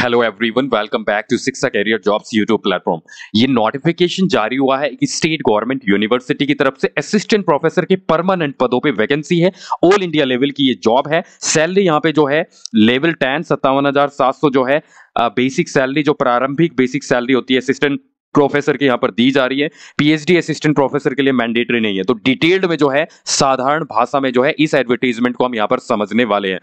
Hello everyone welcome back to Shiksha career jobs YouTube platform ये notification जारी हुआ है कि स्टेट गवर्नमेंट यूनिवर्सिटी की तरफ से असिस्टेंट प्रोफेसर के परमानेंट पदों पे वैकेंसी है ऑल इंडिया लेवल की ये जॉब है सैलरी यहाँ पे जो है लेवल टेन सत्तावन जो है बेसिक सैलरी जो प्रारंभिक बेसिक सैलरी होती है असिस्टेंट प्रोफेसर के यहाँ पर दी जा रही है पीएचडी असिस्टेंट प्रोफेसर के लिए मैंडेटरी नहीं है तो डिटेल्ड में जो है साधारण भाषा में जो है इस एडवर्टीजमेंट को हम यहाँ पर समझने वाले हैं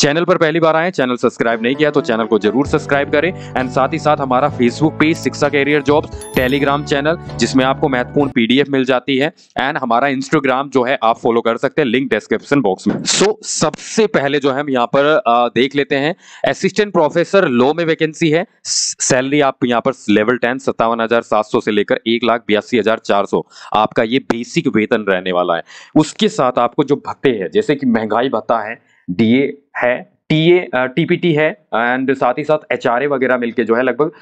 चैनल पर पहली बार आए चैनल सब्सक्राइब नहीं किया तो चैनल को जरूर सब्सक्राइब करें एंड साथ ही साथ हमारा Facebook page Shiksha career job Telegram channel जिसमें आपको महत्वपूर्ण पीडीएफ मिल जाती है एंड हमारा इंस्टाग्राम जो है आप फॉलो कर सकते हैं लिंक डिस्क्रिप्शन बॉक्स में सो so, सबसे पहले जो है हम यहाँ पर आ, देख लेते हैं असिस्टेंट प्रोफेसर लॉ में वैकेंसी है सैलरी आप यहाँ पर लेवल टेन सत्तावन हजार सात सौ से लेकर एक लाख बयासी हजार चार सौ आपका ये बेसिक वेतन रहने वाला है उसके साथ आपको जो भत्ते है जैसे कि महंगाई भत्ता है डीए है टीए टीपीटी है एंड साथ ही साथ एचआरए वगैरह मिलके जो है लगभग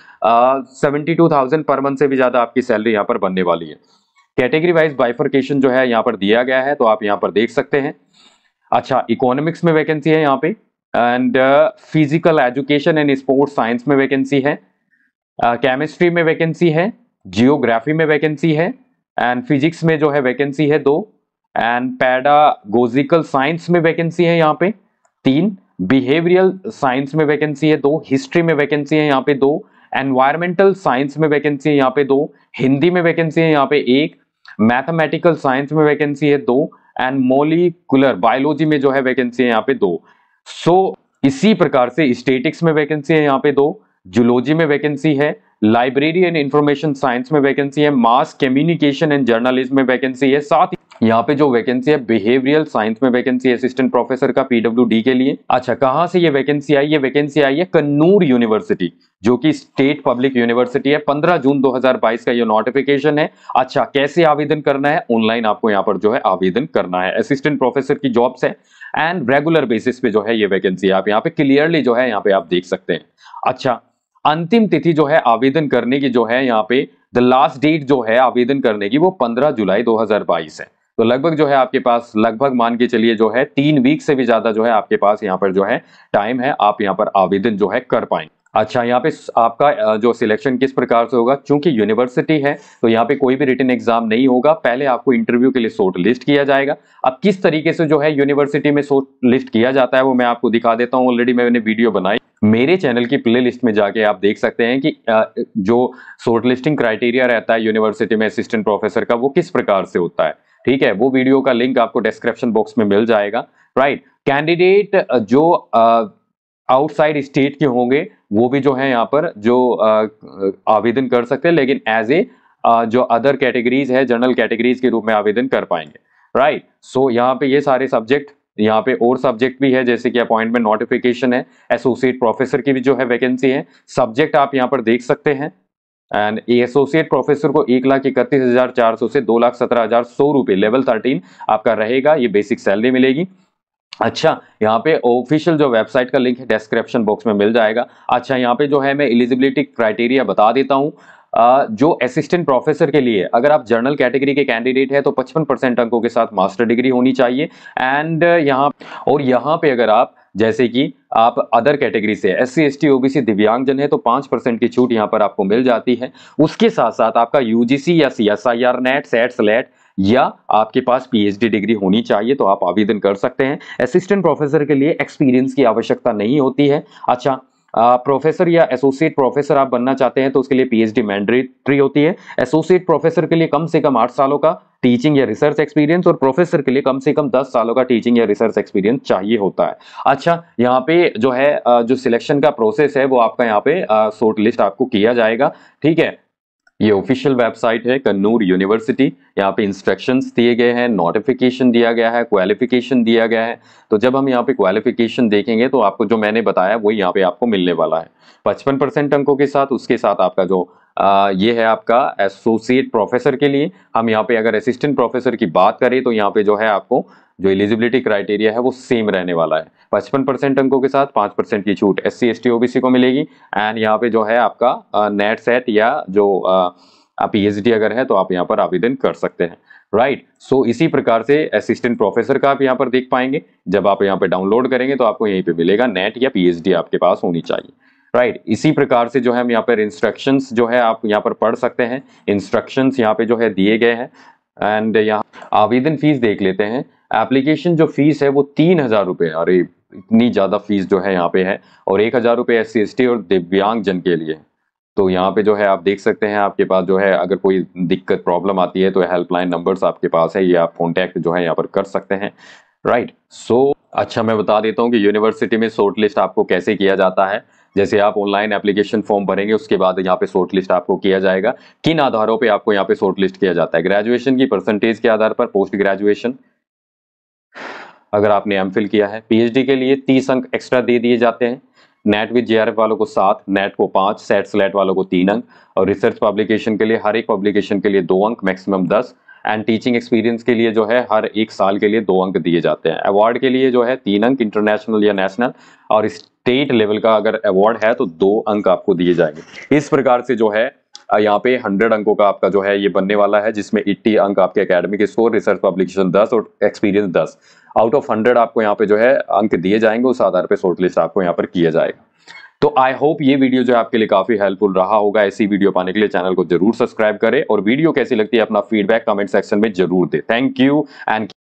seventy two thousand per month से भी ज़्यादा आपकी सैलरी यहाँ पर बनने वाली है कैटेगरी वाइज बाइफर्केशन जो है यहाँ पर दिया गया है तो आप यहाँ पर देख सकते हैं अच्छा इकोनॉमिक्स में वैकेंसी है यहाँ पे and physical education and sports science में वैकेंसी है केमिस्ट्री uh, में वैकेंसी है जियोग्राफी में वैकेंसी है एंड फिजिक्स में जो है वैकेंसी है दो एंड पैडागोजिकल साइंस में वैकेंसी है यहाँ पे तीन बिहेवियरल साइंस में वैकेंसी है दो हिस्ट्री में वैकेंसी है यहाँ पे दो एनवायरमेंटल साइंस में वैकेंसी है यहाँ पे दो हिंदी में वैकेंसी है यहाँ पे एक मैथमेटिकल साइंस में वैकेंसी है दो एंड मोलिकुलर बायोलॉजी में जो है वैकेंसी है यहाँ पे दो सो so, इसी प्रकार से स्टेटिक्स में वैकेंसी है यहाँ पे दो जूलॉजी में वैकेंसी है लाइब्रेरी एंड इंफॉर्मेशन साइंस में वैकेंसी है मास कम्युनिकेशन एंड जर्नलिज्म में वैकेंसी है साथ ही यहाँ पे जो वैकेंसी है बिहेवियरल साइंस में वैकेंसी असिस्टेंट प्रोफेसर का पीडब्ल्यू के लिए अच्छा कहाँ से ये वैकेंसी आई ये वैकेंसी आई है कन्नूर यूनिवर्सिटी जो कि स्टेट पब्लिक यूनिवर्सिटी है 15 जून 2022 का ये नोटिफिकेशन है अच्छा कैसे आवेदन करना है ऑनलाइन आपको यहाँ पर जो है आवेदन करना है असिस्टेंट प्रोफेसर की जॉब्स है एंड रेगुलर बेसिस पे जो है ये वैकेंसी आप यहाँ पे क्लियरली जो है यहाँ पे आप देख सकते हैं अच्छा अंतिम तिथि जो है आवेदन करने की जो है यहाँ पे द लास्ट डेट जो है आवेदन करने की वो 15 जुलाई 2022 है तो लगभग जो है आपके पास लगभग मान के चलिए जो है तीन वीक से भी ज्यादा जो है आपके पास यहाँ पर जो है टाइम है आप यहाँ पर आवेदन जो है कर पाएंगे अच्छा यहाँ पे आपका जो सिलेक्शन किस प्रकार से होगा क्योंकि यूनिवर्सिटी है तो यहाँ पे कोई भी रिटर्न एग्जाम नहीं होगा पहले आपको इंटरव्यू के लिए शॉर्ट लिस्ट किया जाएगा अब किस तरीके से जो है यूनिवर्सिटी में शॉर्ट लिस्ट किया जाता है वो मैं आपको दिखा देता हूँ ऑलरेडी मैंने वीडियो बनाई मेरे चैनल की प्ले लिस्ट में जाके आप देख सकते हैं कि जो शॉर्ट लिस्टिंग क्राइटेरिया रहता है यूनिवर्सिटी में असिस्टेंट प्रोफेसर का वो किस प्रकार से होता है ठीक है वो वीडियो का लिंक आपको डिस्क्रिप्शन बॉक्स में मिल जाएगा राइट कैंडिडेट जो आउटसाइड स्टेट के होंगे वो भी जो है यहाँ पर जो आवेदन कर सकते हैं लेकिन एज ए जो अदर कैटेगरीज है जनरल कैटेगरीज के रूप में आवेदन कर पाएंगे राइट right. सो so, यहाँ पे ये सारे सब्जेक्ट यहाँ पे और सब्जेक्ट भी है जैसे कि अपॉइंटमेंट नोटिफिकेशन है एसोसिएट प्रोफेसर की भी जो है वैकेंसी है सब्जेक्ट आप यहाँ पर देख सकते हैं एंड एसोसिएट प्रोफेसर को एक लाख इकतीस हजार चार सौ से दो लाख सत्रह हजार सौ रुपए लेवल थर्टीन आपका रहेगा ये बेसिक सैलरी मिलेगी अच्छा यहाँ पे ऑफिशियल जो वेबसाइट का लिंक है डिस्क्रिप्शन बॉक्स में मिल जाएगा अच्छा यहाँ पे जो है मैं एलिजिबिलिटी क्राइटेरिया बता देता हूँ जो असिस्टेंट प्रोफेसर के लिए अगर आप जर्नल कैटेगरी के कैंडिडेट है तो 55 परसेंट अंकों के साथ मास्टर डिग्री होनी चाहिए एंड यहाँ और यहाँ पे अगर आप जैसे कि आप अदर कैटेगरी से S C S T O B C दिव्यांगजन है तो पाँच परसेंट की छूट यहाँ पर आपको मिल जाती है उसके साथ साथ आपका यू जी सी या C S I R NET SET SLET या आपके पास पीएचडी डिग्री होनी चाहिए तो आप आवेदन कर सकते हैं असिस्टेंट प्रोफेसर के लिए एक्सपीरियंस की आवश्यकता नहीं होती है अच्छा प्रोफेसर या एसोसिएट प्रोफेसर आप बनना चाहते हैं तो उसके लिए पीएचडी मैंडेटरी होती है एसोसिएट प्रोफेसर के लिए कम से कम आठ सालों का टीचिंग या रिसर्च एक्सपीरियंस और प्रोफेसर के लिए कम से कम दस सालों का टीचिंग या रिसर्च एक्सपीरियंस चाहिए होता है अच्छा यहाँ पे जो है जो सिलेक्शन का प्रोसेस है वो आपका यहाँ पे शॉर्ट लिस्ट आपको किया जाएगा ठीक है ये ऑफिशियल वेबसाइट है कन्नूर यूनिवर्सिटी यहाँ पे इंस्ट्रक्शंस दिए गए हैं नोटिफिकेशन दिया गया है क्वालिफिकेशन दिया गया है तो जब हम यहाँ पे क्वालिफिकेशन देखेंगे तो आपको जो मैंने बताया वही यहाँ पे आपको मिलने वाला है पचपन परसेंट अंकों के साथ उसके साथ आपका जो ये है आपका एसोसिएट प्रोफेसर के लिए हम यहाँ पे अगर असिस्टेंट प्रोफेसर की बात करें तो यहाँ पे जो है आपको जो एलिजिबिलिटी क्राइटेरिया है वो सेम रहने वाला है पचपन परसेंट अंकों के साथ पांच परसेंट की छूट एस सी एस टी को मिलेगी एंड यहाँ पे जो है आपका नेट सेट या जो पी एच डी अगर है तो आप यहाँ पर आवेदन कर सकते हैं राइट right. सो so, इसी प्रकार से असिस्टेंट प्रोफेसर का आप यहाँ पर देख पाएंगे जब आप यहाँ पर डाउनलोड करेंगे तो आपको यहीं पर मिलेगा नेट या पी आपके पास होनी चाहिए राइट right. इसी प्रकार से जो है हम यहाँ पर इंस्ट्रक्शंस जो है आप यहाँ पर पढ़ सकते हैं इंस्ट्रक्शंस यहाँ पे जो है दिए गए हैं एंड यहाँ आवेदन फीस देख लेते हैं एप्लीकेशन जो फीस है वो तीन हज़ार रुपये अरे इतनी ज़्यादा फीस जो है यहाँ पे है और एक हज़ार रुपये एस सी और दिव्यांग जन के लिए तो यहाँ पे जो है आप देख सकते हैं आपके पास जो है अगर कोई दिक्कत प्रॉब्लम आती है तो हेल्पलाइन नंबर्स आपके पास है ये आप कॉन्टैक्ट जो है यहाँ पर कर सकते हैं राइट right. सो so, अच्छा मैं बता देता हूँ कि यूनिवर्सिटी में शॉर्ट लिस्ट आपको कैसे किया जाता है जैसे आप ऑनलाइन एप्लीकेशन फॉर्म भरेंगे उसके बाद यहाँ पे शॉर्ट लिस्ट आपको किया जाएगा किन आधारों पे आपको यहाँ पे शॉर्ट लिस्ट किया जाता है ग्रेजुएशन की परसेंटेज के आधार पर पोस्ट ग्रेजुएशन अगर आपने एम किया है पीएचडी के लिए तीस अंक एक्स्ट्रा दे दिए जाते हैं नेट विद जे वालों को सात नेट को पांच सेट स्लेट वालों को तीन अंक और रिसर्च पब्लिकेशन के लिए हर एक पब्लिकेशन के लिए दो अंक मैक्सिमम दस एंड टीचिंग एक्सपीरियंस के लिए जो है हर एक साल के लिए दो अंक दिए जाते हैं अवार्ड के लिए जो है तीन अंक इंटरनेशनल या नेशनल और स्टेट लेवल का अगर अवार्ड है तो दो अंक आपको दिए जाएंगे इस प्रकार से जो है यहाँ पे 100 अंकों का आपका जो है ये बनने वाला है जिसमें 80 अंक आपके एकेडमिक स्कोर रिसर्च पब्लिकेशन 10 और एक्सपीरियंस 10 आउट ऑफ 100 आपको यहाँ पे जो है अंक दिए जाएंगे उस आधार पे शॉर्ट लिस्ट आपको यहाँ पर किया जाएगा तो आई होप ये वीडियो जो है आपके लिए काफी हेल्पफुल रहा होगा ऐसी वीडियो पाने के लिए चैनल को जरूर सब्सक्राइब करें और वीडियो कैसी लगती है अपना फीडबैक कमेंट सेक्शन में जरूर दे थैंक यू एंड